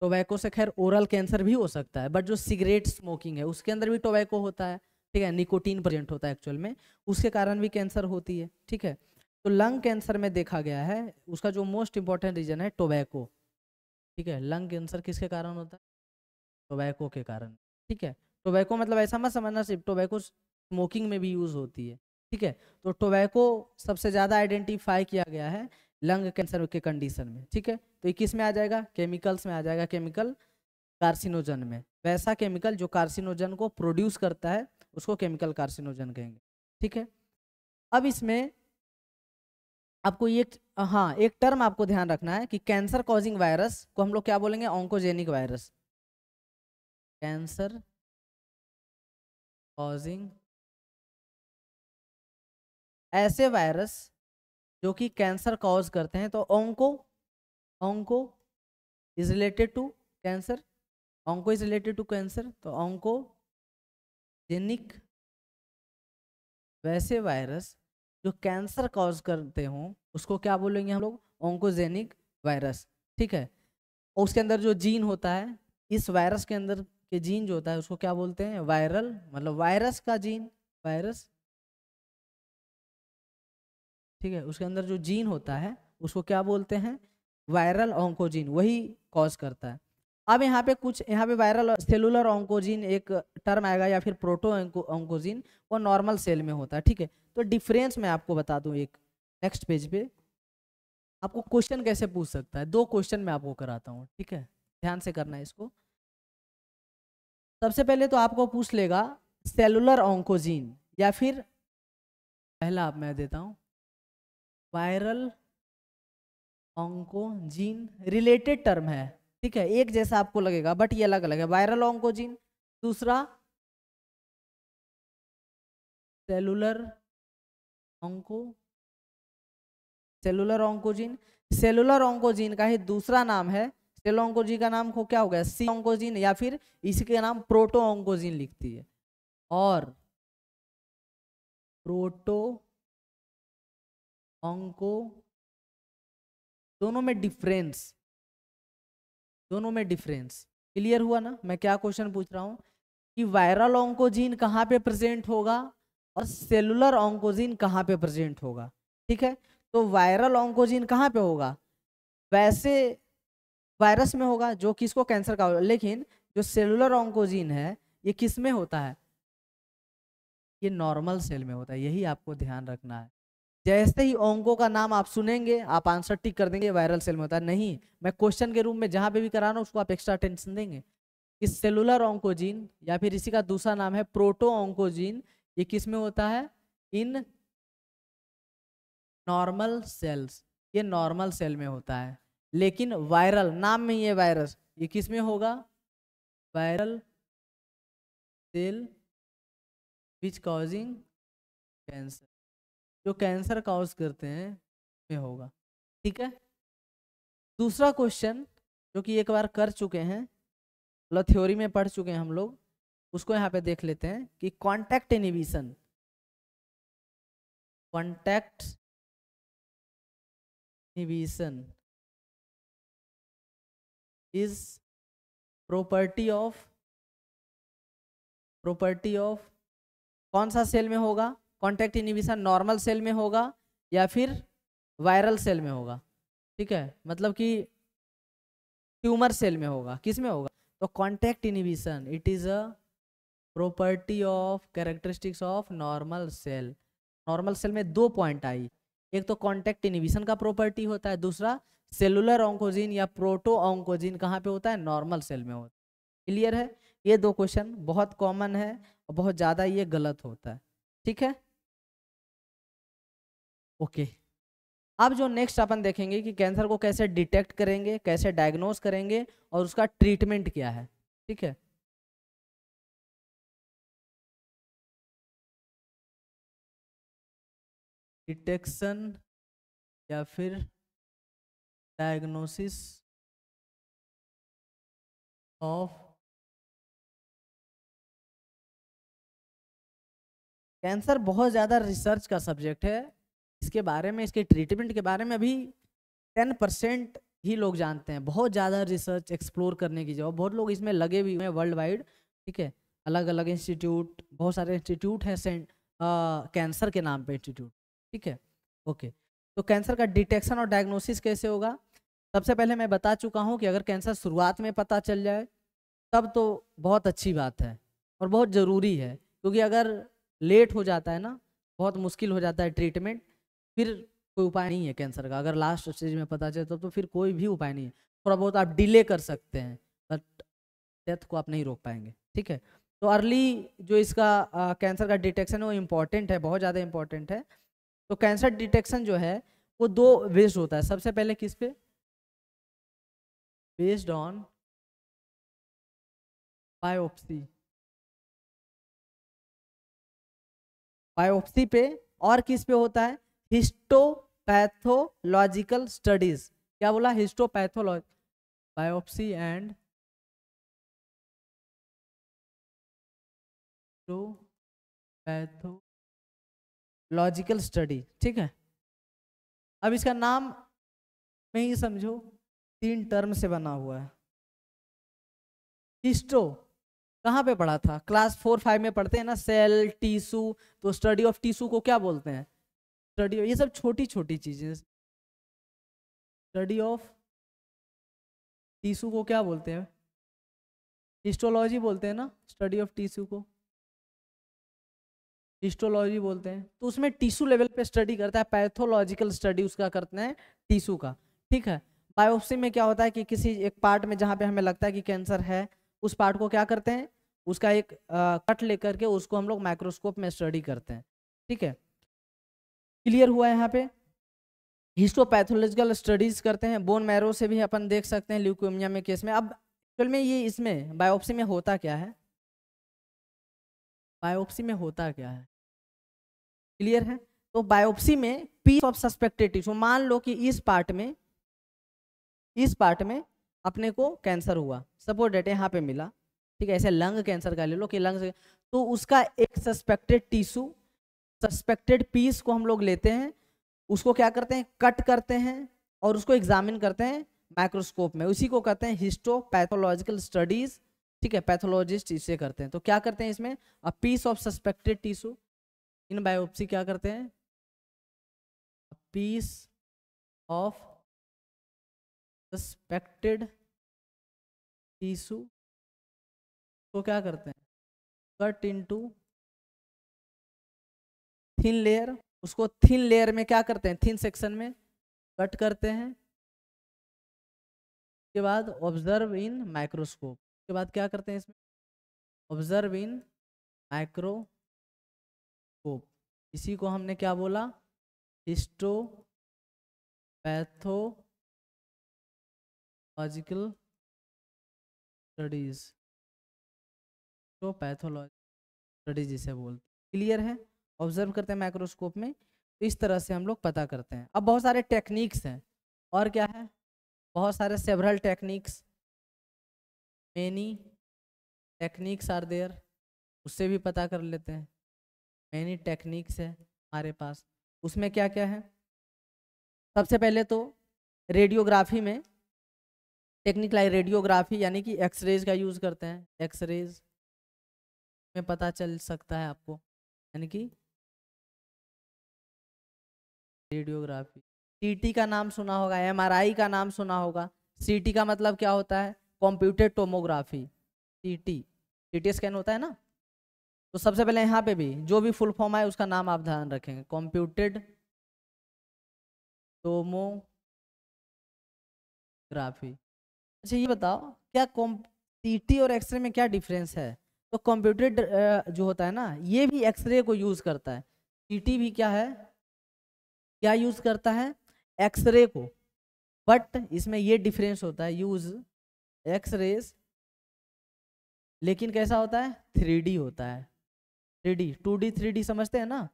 टोबैको से खैर ओरल कैंसर भी हो सकता है बट जो सिगरेट स्मोकिंग है उसके अंदर भी टोबैको होता है ठीक है निकोटीन प्रेजेंट होता है एक्चुअल में उसके कारण भी कैंसर होती है ठीक है तो लंग कैंसर में देखा गया है उसका जो मोस्ट इंपॉर्टेंट रीजन है टोबैको ठीक है लंग कैंसर किसके कारण होता है टोबैको के कारण ठीक है टोबैको मतलब ऐसा मत समझना सिर्फ टोबैको स्मोकिंग में भी यूज़ होती है ठीक है तो टोबैको सबसे ज़्यादा आइडेंटिफाई किया गया है लंग कैंसर के कंडीशन में ठीक है तो ये किस में आ जाएगा केमिकल्स में आ जाएगा केमिकल कार्सिनोजन में वैसा तो केमिकल जो कार्सिनोजन को प्रोड्यूस करता है उसको केमिकल कार्सिनोजन कहेंगे ठीक है अब इसमें आपको ये हाँ एक टर्म आपको ध्यान रखना है कि कैंसर कॉजिंग वायरस को हम लोग क्या बोलेंगे ऑंकोजेनिक वायरस कैंसर कॉजिंग ऐसे वायरस जो कि कैंसर कॉज करते हैं तो onco onco is related to cancer onco is related to cancer तो ऑंको जेनिक वैसे वायरस जो कैंसर कॉज करते हों उसको क्या बोलेंगे हम लोग ऑंकोजेनिक वायरस ठीक है और उसके अंदर जो जीन होता है इस वायरस के अंदर के जीन जो होता है उसको क्या बोलते हैं वायरल मतलब वायरस का जीन वायरस ठीक है उसके अंदर जो जीन होता है उसको क्या बोलते हैं वायरल ऑंकोजिन वही कॉज करता है अब यहाँ पे कुछ यहाँ पे वायरल सेलुलर ऑन्कोजीन एक टर्म आएगा या फिर प्रोटो ऑंकोजिन वो नॉर्मल सेल में होता है ठीक है तो डिफरेंस मैं आपको बता दूँ एक नेक्स्ट पेज पे आपको क्वेश्चन कैसे पूछ सकता है दो क्वेश्चन मैं आपको कराता हूँ ठीक है ध्यान से करना है इसको सबसे पहले तो आपको पूछ लेगा सेलुलर ऑन्कोजीन या फिर पहला आप मैं देता हूँ वायरल ऑंकोजीन रिलेटेड टर्म है ठीक है एक जैसा आपको लगेगा बट ये अलग अलग है वायरल ऑंकोजीन दूसरा cellular onco cellular oncogene cellular oncogene का ही दूसरा नाम है सेल ऑंकोजीन का नाम को क्या हो गया सी ऑंकोजीन या फिर इसके नाम प्रोटो ऑंकोजीन लिखती है और प्रोटो ऑंको दोनों में डिफरेंस दोनों में डिफरेंस क्लियर हुआ ना मैं क्या क्वेश्चन पूछ रहा हूँ कि वायरल ऑंकोजीन कहाँ पे प्रेजेंट होगा और सेलुलर ऑंकोजीन कहाँ पे प्रेजेंट होगा ठीक है तो वायरल ऑंकोजीन कहाँ पे होगा वैसे वायरस में होगा जो किसको कैंसर का होगा लेकिन जो सेलुलर ऑंकोजीन है ये किस में होता है ये नॉर्मल सेल में होता है यही आपको ध्यान रखना है जैसे ही ओंको का नाम आप सुनेंगे आप आंसर टिक कर देंगे वायरल सेल में होता है नहीं मैं क्वेश्चन के रूप में जहाँ पे भी करा रहा हूँ उसको आप एक्स्ट्रा अटेंशन देंगे इस सेलुलर ऑंकोजीन या फिर इसी का दूसरा नाम है प्रोटो ऑंकोजीन ये किस में होता है इन नॉर्मल सेल्स ये नॉर्मल सेल में होता है लेकिन वायरल नाम में ये वायरस ये किस में होगा viral cell which causing cancer जो कैंसर काउज करते हैं में होगा ठीक है दूसरा क्वेश्चन जो कि एक बार कर चुके हैं मतलब थ्योरी में पढ़ चुके हैं हम लोग उसको यहाँ पे देख लेते हैं कि contact inhibition contact inhibition is property of property of कौन सा सेल में होगा कॉन्टैक्ट इनिबिशन नॉर्मल सेल में होगा या फिर वायरल सेल में होगा ठीक है मतलब कि ट्यूमर सेल में होगा किस में होगा तो contact inhibition it is a property of characteristics of normal cell normal cell में दो पॉइंट आई एक तो कॉन्टैक्ट इनिबिशन का प्रॉपर्टी होता है दूसरा सेलुलर ऑंकोजिन या प्रोटो ऑंकोजिन कहाँ पे होता है नॉर्मल सेल में होता है क्लियर है ये दो क्वेश्चन बहुत कॉमन है और बहुत ज़्यादा ये गलत होता है ठीक है ओके अब जो नेक्स्ट अपन देखेंगे कि कैंसर को कैसे डिटेक्ट करेंगे कैसे डायग्नोस करेंगे और उसका ट्रीटमेंट क्या है ठीक है डिटेक्शन या फिर डायग्नोसिस ऑफ कैंसर बहुत ज़्यादा रिसर्च का सब्जेक्ट है इसके बारे में इसके ट्रीटमेंट के बारे में अभी टेन परसेंट ही लोग जानते हैं बहुत ज़्यादा रिसर्च एक्सप्लोर करने की जगह बहुत लोग इसमें लगे भी हुए हैं वर्ल्ड वाइड ठीक है अलग अलग इंस्टीट्यूट बहुत सारे इंस्टीट्यूट हैं सेंट कैंसर के नाम पर इंस्टीट्यूट ठीक है ओके तो कैंसर का डिटेक्शन और डायग्नोसिस कैसे होगा सबसे पहले मैं बता चुका हूँ कि अगर कैंसर शुरुआत में पता चल जाए तब तो बहुत अच्छी बात है और बहुत ज़रूरी है क्योंकि अगर लेट हो जाता है ना बहुत मुश्किल हो जाता है ट्रीटमेंट फिर कोई उपाय नहीं है कैंसर का अगर लास्ट स्टेज में पता चले तो, तो फिर कोई भी उपाय नहीं है थोड़ा बहुत आप डिले कर सकते हैं बट डेथ को आप नहीं रोक पाएंगे ठीक है तो अर्ली जो इसका कैंसर का डिटेक्शन है वो इम्पॉर्टेंट है बहुत ज़्यादा इम्पॉर्टेंट है तो कैंसर डिटेक्शन जो है वो दो बेस्ड होता है सबसे पहले किस पे बेस्ड ऑन बायोप्सी बायोप्सी पे और किस पे होता है हिस्टोपैथोलॉजिकल स्टडीज क्या बोला histopathology biopsy and pathological study ठीक है अब इसका नाम में ही समझो तीन टर्म से बना हुआ है हिस्टो कहाँ पे पढ़ा था क्लास फोर फाइव में पढ़ते हैं ना सेल टीसू तो स्टडी ऑफ टीसू को क्या बोलते हैं स्टडी ये सब छोटी छोटी चीज़ें स्टडी ऑफ टीसू को क्या बोलते हैं हिस्टोलॉजी बोलते हैं ना स्टडी ऑफ टीसू को हिस्टोलॉजी बोलते हैं तो उसमें टीशू लेवल पे स्टडी करता है पैथोलॉजिकल स्टडी उसका करते हैं टीशू का ठीक है बायोप्सी में क्या होता है कि किसी एक पार्ट में जहाँ पे हमें लगता है कि कैंसर है उस पार्ट को क्या करते हैं उसका एक आ, कट लेकर के उसको हम लोग माइक्रोस्कोप में स्टडी करते हैं ठीक है क्लियर हुआ यहाँ पे हिस्टोपैथोलॉजिकल स्टडीज करते हैं बोन मैरो से भी अपन देख सकते हैं ल्यूकोमिया में केस में अब एक्चुअल में ये इसमें बायोप्सी में होता क्या है बायोप्सी में होता क्या है क्लियर है तो बायोप्सी में पीस ऑफ सस्पेक्टेड टिश्यू मान लो कि इस पार्ट में इस पार्ट में अपने को कैंसर हुआ सपोज डेट यहाँ पे मिला ठीक है ऐसे लंग कैंसर का ले लो कि लंग से तो उसका एक सस्पेक्टेड टिश्यू सस्पेक्टेड पीस को हम लोग लेते हैं उसको क्या करते हैं कट करते हैं और उसको एग्जामिन करते हैं माइक्रोस्कोप में उसी को कहते हैं हिस्टोपैथोलॉजिकल स्टडीज ठीक है पैथोलॉजिस्ट इसे करते हैं तो क्या करते हैं इसमें a piece of suspected tissue in biopsy क्या करते हैं पीस ऑफ सस्पेक्टेड टिश्यू को क्या करते हैं कट इनटू थिन लेयर उसको थिन लेयर में क्या करते हैं थिन सेक्शन में कट करते हैं उसके बाद ऑब्जर्व इन माइक्रोस्कोप उसके बाद क्या करते हैं इसमें ऑब्जर्व इन माइक्रोस्कोप इसी को हमने क्या बोला हिस्टो पैथोलॉजिकल स्टडीज तो पैथोलॉजी स्टडीज इसे बोलते क्लियर है ऑब्जर्व करते हैं माइक्रोस्कोप में तो इस तरह से हम लोग पता करते हैं अब बहुत सारे टेक्निक्स हैं और क्या है बहुत सारे several techniques many techniques are there उससे भी पता कर लेते हैं मैनी टेक्निक्स है हमारे पास उसमें क्या क्या है सबसे पहले तो रेडियोग्राफी में टेक्निक लाइक रेडियोग्राफी यानी कि एक्सरेज का यूज़ करते हैं एक्सरेज में पता चल सकता है आपको यानी कि रेडियोग्राफी सीटी का नाम सुना होगा एमआरआई का नाम सुना होगा सीटी का मतलब क्या होता है computer tomography CT CT scan होता है ना तो सबसे पहले यहाँ पे भी जो भी फुल फॉर्म आए उसका नाम आप ध्यान रखेंगे कंप्यूटेड टोमोग्राफी अच्छा ये बताओ क्या कॉम सीटी और एक्सरे में क्या डिफरेंस है तो कंप्यूटेड जो होता है ना ये भी एक्सरे को यूज़ करता है सीटी भी क्या है क्या यूज़ करता है एक्सरे को बट इसमें ये डिफरेंस होता है यूज़ एक्सरेज लेकिन कैसा होता है थ्री होता है three D two D three D समझते हैं ना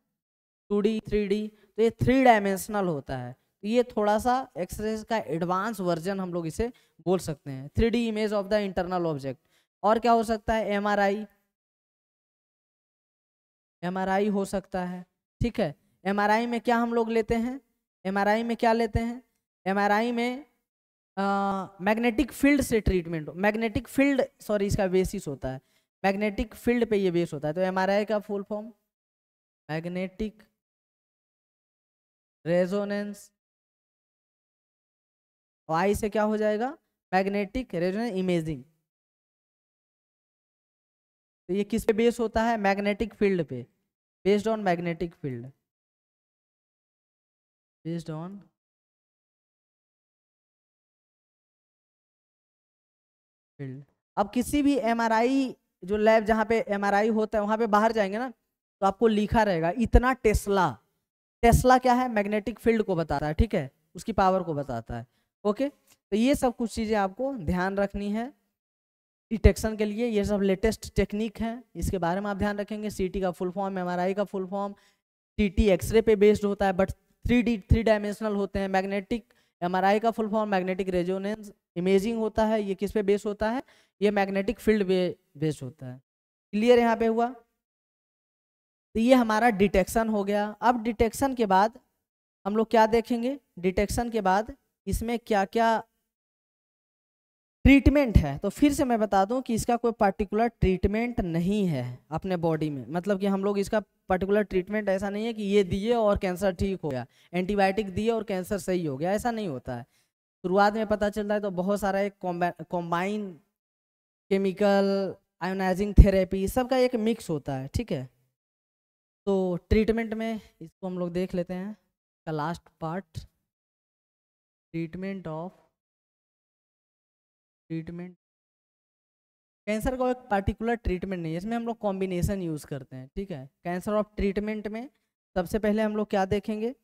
टू डी थ्री डी तो ये थ्री डायमेंशनल होता है तो ये थोड़ा सा एक्सरे का एडवांस वर्जन हम लोग इसे बोल सकते हैं three D image of the internal object और क्या हो सकता है M R I M R I हो सकता है ठीक है एमआरआई में क्या हम लोग लेते हैं एमआरआई में क्या लेते हैं एमआरआई में मैग्नेटिक फील्ड से ट्रीटमेंट मैग्नेटिक फील्ड सॉरी इसका बेसिस होता है मैग्नेटिक फील्ड पे ये बेस होता है तो एमआरआई का फुल फॉर्म मैग्नेटिक रेजोनेंस और आई से क्या हो जाएगा मैग्नेटिक रेजोनेंस इमेजिंग तो ये किस पे बेस होता है मैग्नेटिक फील्ड पे based on magnetic field based on field अब किसी भी एमआरआई जो लैब जहाँ पे आई होता है वहाँ पे बाहर जाएंगे ना तो आपको लिखा रहेगा इतना टेस्ला टेस्ला क्या है मैग्नेटिक फील्ड को बताता है ठीक है उसकी पावर को बताता है ओके तो ये सब कुछ चीज़ें आपको ध्यान रखनी है डिटेक्शन के लिए ये सब लेटेस्ट टेक्निक है इसके बारे में आप ध्यान रखेंगे सी का फुल फॉर्म एम का full form T T x ray पे बेस्ड होता है but three D three dimensional होते हैं मैग्नेटिक एमआरआई का full form magnetic resonance imaging होता है ये किस पे बेस होता है ये मैग्नेटिक फील्ड पे बेस होता है क्लियर यहाँ पे हुआ तो ये हमारा डिटेक्शन हो गया अब डिटेक्शन के बाद हम लोग क्या देखेंगे डिटेक्शन के बाद इसमें क्या क्या ट्रीटमेंट है तो फिर से मैं बता दूं कि इसका कोई पार्टिकुलर ट्रीटमेंट नहीं है अपने बॉडी में मतलब कि हम लोग इसका पार्टिकुलर ट्रीटमेंट ऐसा नहीं है कि ये दिए और कैंसर ठीक हो गया एंटीबायोटिक दिए और कैंसर सही हो गया ऐसा नहीं होता है शुरुआत में पता चलता है तो बहुत सारा एक कॉम्बाइन केमिकल आयोनाइजिंग थेरेपी सबका एक मिक्स होता है ठीक है तो ट्रीटमेंट में इसको हम लोग देख लेते हैं का last part treatment of treatment cancer का एक पार्टिकुलर ट्रीटमेंट नहीं है इसमें हम लोग कॉम्बिनेशन यूज़ करते हैं ठीक है कैंसर ऑफ ट्रीटमेंट में सबसे पहले हम लोग क्या देखेंगे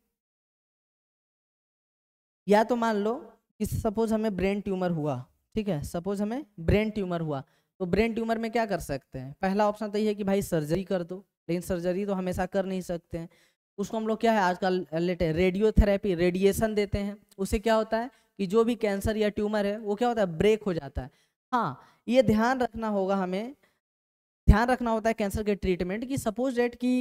या तो मान लो कि सपोज हमें ब्रेन ट्यूमर हुआ ठीक है सपोज हमें ब्रेन ट्यूमर हुआ तो ब्रेन ट्यूमर में क्या कर सकते हैं पहला ऑप्शन तो ये है कि भाई सर्जरी कर दो लेकिन सर्जरी तो हमेशा कर नहीं सकते हैं उसको हम लोग क्या है आजकल लेटे रेडियोथेरेपी रेडिएशन देते हैं उससे क्या होता है कि जो भी कैंसर या ट्यूमर है वो क्या होता है ब्रेक हो जाता है हाँ ये ध्यान रखना होगा हमें ध्यान रखना होता है कैंसर के ट्रीटमेंट कि सपोज डेट कि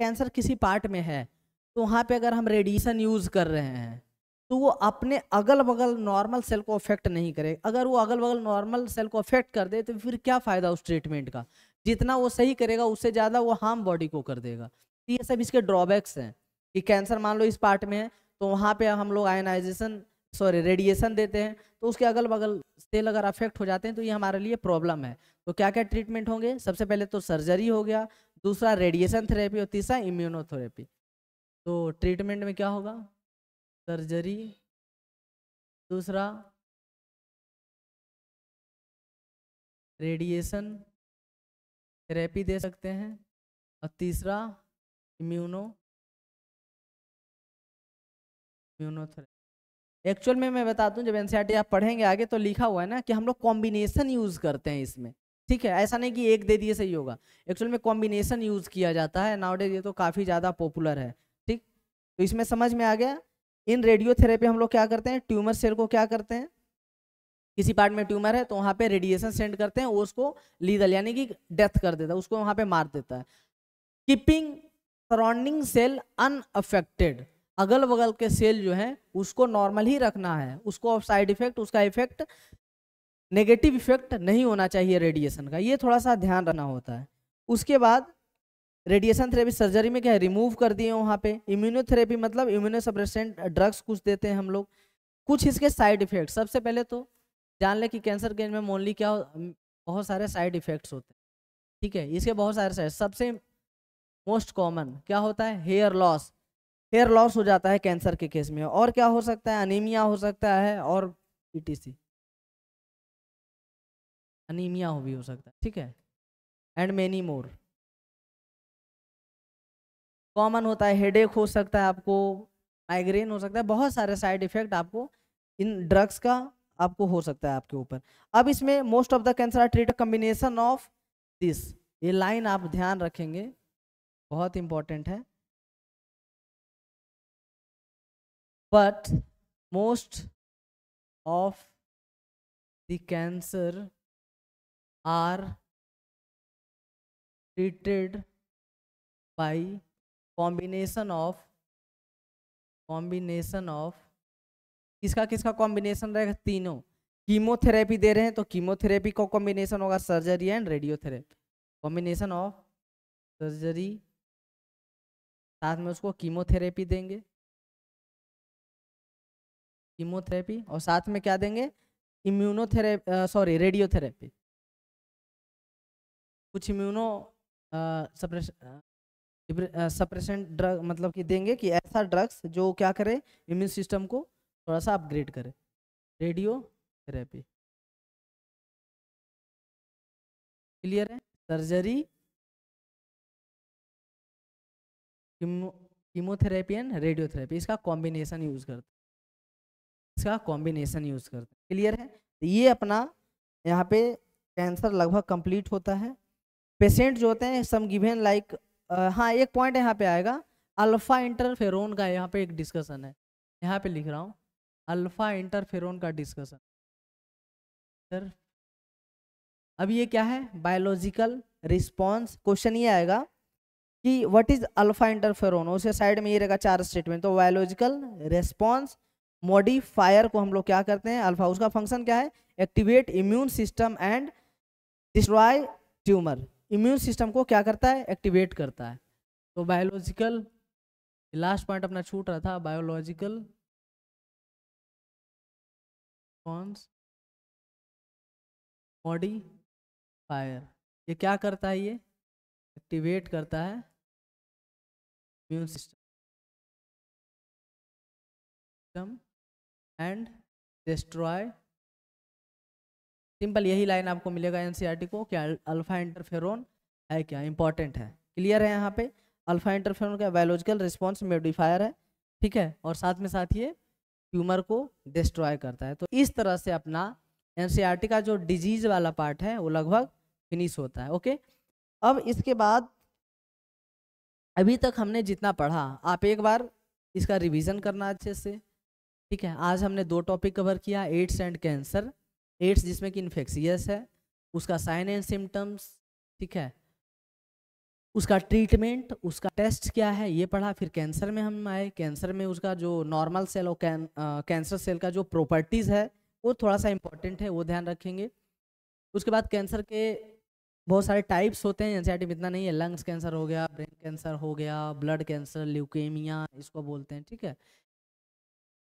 कैंसर किसी पार्ट में है तो वहाँ पे अगर हम रेडिएशन यूज़ कर रहे हैं तो वो अपने अगल बगल नॉर्मल सेल को अफेक्ट नहीं करे अगर वो अगल बगल नॉर्मल सेल को अफेक्ट कर दे तो फिर क्या फ़ायदा उस ट्रीटमेंट का जितना वो सही करेगा उससे ज़्यादा वो हार्म बॉडी को कर देगा तो ये सब इसके ड्रॉबैक्स हैं कि कैंसर मान लो इस पार्ट में है तो वहाँ पे हम लोग आयनाइजेशन सॉरी रेडिएशन देते हैं तो उसके अगल बगल सेल अगर अफेक्ट हो जाते हैं तो ये हमारे लिए प्रॉब्लम है तो क्या क्या ट्रीटमेंट होंगे सबसे पहले तो सर्जरी हो गया दूसरा रेडिएशन थेरेपी और तीसरा इम्यूनोथेरेपी तो ट्रीटमेंट में क्या होगा सर्जरी दूसरा रेडिएशन थेरेपी दे सकते हैं और तीसरा इम्यूनो इम्यूनोथेरेपी एक्चुअल में मैं बता दूं जब एनसीईआरटी e आप पढ़ेंगे आगे तो लिखा हुआ है ना कि हम लोग कॉम्बिनेशन यूज़ करते हैं इसमें ठीक है ऐसा नहीं कि एक दे दिए सही होगा एक्चुअल में कॉम्बिनेशन यूज़ किया जाता है नाउडेज ये तो काफ़ी ज़्यादा पॉपुलर है ठीक तो इसमें समझ में आ गया इन रेडियोथेरेपी हम लोग क्या करते हैं ट्यूमर सेल को क्या करते हैं किसी पार्ट में ट्यूमर है तो वहाँ पे रेडिएशन सेंड करते हैं वो उसको लीदल यानी कि डेथ कर देता है उसको वहाँ पे मार देता है कीपिंग सराउंडिंग सेल अनअफेक्टेड अगल बगल के सेल जो है उसको नॉर्मल ही रखना है उसको साइड इफेक्ट उसका इफेक्ट नेगेटिव इफेक्ट नहीं होना चाहिए रेडिएशन का ये थोड़ा सा ध्यान रखना होता है उसके बाद रेडिएशन थेरेपी सर्जरी में क्या है रिमूव कर दिए वहाँ पे इम्यूनोथेरेपी मतलब इम्यूनोसप्रेसेंट ड्रग्स कुछ देते हैं हम लोग कुछ इसके साइड इफेक्ट सबसे पहले तो जान ले कि कैंसर के में मोनली क्या बहुत सारे साइड इफेक्ट्स होते हैं ठीक है इसके बहुत सारे साइड सबसे मोस्ट कॉमन क्या होता है हेयर लॉस हेयर लॉस हो जाता है कैंसर के केस में और क्या हो सकता है अनीमिया हो सकता है और ईटीसी अनिमिया हो भी हो सकता है ठीक है एंड मेनी मोर कॉमन होता है हेडेक हो सकता है आपको माइग्रेन हो सकता है बहुत सारे साइड इफेक्ट आपको इन ड्रग्स का आपको हो सकता है आपके ऊपर अब इसमें most of the cancer are treat combination of this ये लाइन आप ध्यान रखेंगे बहुत इंपॉर्टेंट है but most of the cancer are treated by combination of combination of किसका किसका कॉम्बिनेशन रहेगा तीनों कीमोथेरेपी दे रहे हैं तो कीमोथेरेपी का कॉम्बिनेशन होगा surgery and radiotherapy combination of surgery साथ में उसको कीमोथेरेपी देंगे कीमोथेरेपी और साथ में क्या देंगे इम्यूनोथेरेपी सॉरी रेडियोथेरेपी कुछ इम्यूनो सप्रेशन ड्रग मतलब कि देंगे कि ऐसा ड्रग्स जो क्या करे इम्यून सिस्टम को थोड़ा सा अपग्रेड करे रेडियो थेरेपी क्लियर है सर्जरी कीमोथेरेपी एंड रेडियोथेरेपी इसका कॉम्बिनेशन यूज करते इसका कॉम्बिनेशन यूज करते हैं क्लियर है तो ये अपना यहाँ पे कैंसर लगभग कंप्लीट होता है पेशेंट जो होते हैं सम गिवेन लाइक हाँ एक पॉइंट यहाँ पे आएगा अल्फा इंटरफेरोन का यहाँ पे एक डिस्कशन है यहाँ पे लिख रहा हूँ अल्फा इंटरफेरोन का डिस्कशन सर अब ये क्या है बायोलॉजिकल रिस्पॉन्स क्वेश्चन ये आएगा कि व्हाट इज अल्फा इंटरफेरोन उसे साइड में ये रहेगा चार स्टेटमेंट तो बायोलॉजिकल रिस्पॉन्स मॉडिफायर को हम लोग क्या करते हैं अल्फा उसका फंक्शन क्या है activate immune system and destroy tumour immune system को क्या करता है एक्टिवेट करता है तो बायोलॉजिकल लास्ट पॉइंट अपना छूट रहा था बायोलॉजिकल कॉन्स मॉडिफायर ये क्या करता है ये एक्टिवेट करता है immune system and destroy simple यही लाइन आपको मिलेगा एनसीईआरटी e को कि अल्फा इंटरफेरोन है क्या इंपॉर्टेंट है क्लियर है यहाँ पे अल्फा इंटरफेरोन का बायोलॉजिकल रिस्पॉन्स मेडिफायर है ठीक है और साथ में साथ ये ट्यूमर को डिस्ट्रॉय करता है तो इस तरह से अपना एनसीईआरटी e का जो डिजीज वाला पार्ट है वो लगभग फिनिश होता है ओके अब इसके बाद अभी तक हमने जितना पढ़ा आप एक बार इसका रिविजन करना अच्छे से ठीक है आज हमने दो टॉपिक कवर किया एड्स एंड कैंसर एड्स जिसमें कि इन्फेक्शियस है उसका साइन एंड सिम्टम्स ठीक है उसका ट्रीटमेंट उसका टेस्ट क्या है ये पढ़ा फिर कैंसर में हम आए कैंसर में उसका जो नॉर्मल सेल और कैं, कैंसर सेल का जो प्रॉपर्टीज़ है वो थोड़ा सा इंपॉर्टेंट है वो ध्यान रखेंगे उसके बाद कैंसर के बहुत सारे टाइप्स होते हैं एनसीआर में इतना नहीं है लंग्स कैंसर हो गया ब्रेन कैंसर हो गया ब्लड कैंसर ल्यूकेमिया इसको बोलते हैं ठीक है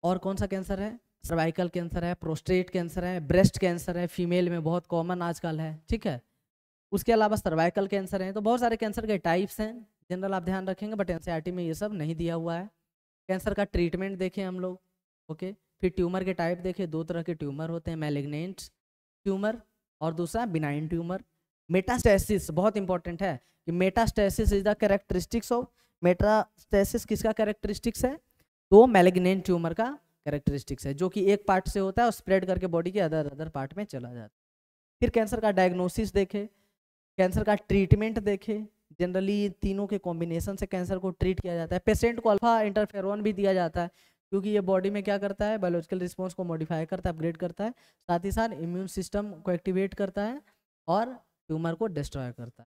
और कौन सा कैंसर है सर्वाइकल कैंसर है प्रोस्टेट कैंसर है ब्रेस्ट कैंसर है फीमेल में बहुत कॉमन आजकल है ठीक है उसके अलावा सर्वाइकल कैंसर है तो बहुत सारे कैंसर के टाइप्स हैं जनरल आप ध्यान रखेंगे बट एन e में ये सब नहीं दिया हुआ है कैंसर का ट्रीटमेंट देखें हम लोग ओके फिर ट्यूमर के टाइप देखें दो तरह के ट्यूमर होते हैं मेलेग्नेंट ट्यूमर और दूसरा बिनाइन ट्यूमर मेटास्टेसिस बहुत इंपॉर्टेंट है कि metastasis is the characteristics of metastasis किसका करेक्टरिस्टिक्स है तो मेलेग्नेंट ट्यूमर का कैरेक्टरिस्टिक्स है जो कि एक पार्ट से होता है और स्प्रेड करके बॉडी के अदर अदर पार्ट में चला जाता है फिर कैंसर का डायग्नोसिस देखें कैंसर का ट्रीटमेंट देखें जनरली तीनों के कॉम्बिनेशन से कैंसर को ट्रीट किया जाता है पेशेंट को अल्फा इंटरफेरोन भी दिया जाता है क्योंकि ये बॉडी में क्या करता है बायोलॉजिकल रिस्पॉन्स को मॉडिफाई करता है अपग्रेड करता है साथ ही साथ इम्यून सिस्टम को एक्टिवेट करता है और ट्यूमर को डिस्ट्रॉय करता है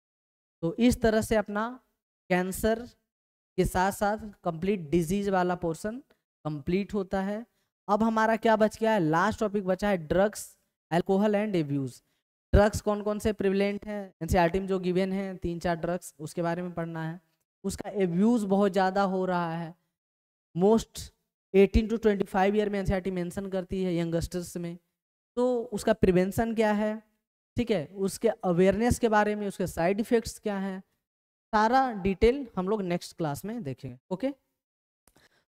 तो इस तरह से अपना कैंसर के साथ साथ कंप्लीट डिजीज वाला पोर्सन कंप्लीट होता है अब हमारा क्या बच गया है लास्ट टॉपिक बचा है drugs alcohol and abuse drugs कौन कौन से प्रिवलेंट है एनसीईआरटी में जो गिवेन है तीन चार ड्रग्स उसके बारे में पढ़ना है उसका एब्यूज़ बहुत ज़्यादा हो रहा है मोस्ट 18 टू 25 ईयर में टी मैंसन e करती है यंगस्टर्स में तो उसका प्रिवेंशन क्या है ठीक है उसके अवेयरनेस के बारे में उसके साइड इफ़ेक्ट्स क्या हैं सारा डिटेल हम लोग नेक्स्ट क्लास में देखेंगे ओके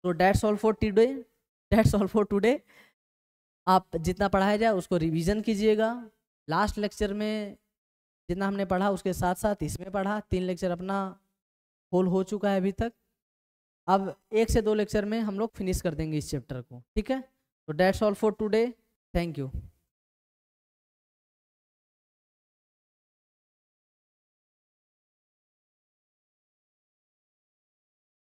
तो that's all for today that's all for today आप जितना पढ़ाया जाए उसको रिवीजन कीजिएगा लास्ट लेक्चर में जितना हमने पढ़ा उसके साथ साथ इसमें पढ़ा तीन लेक्चर अपना होल हो चुका है अभी तक अब एक से दो लेक्चर में हम लोग फिनिश कर देंगे इस चैप्टर को ठीक है तो that's all for today thank you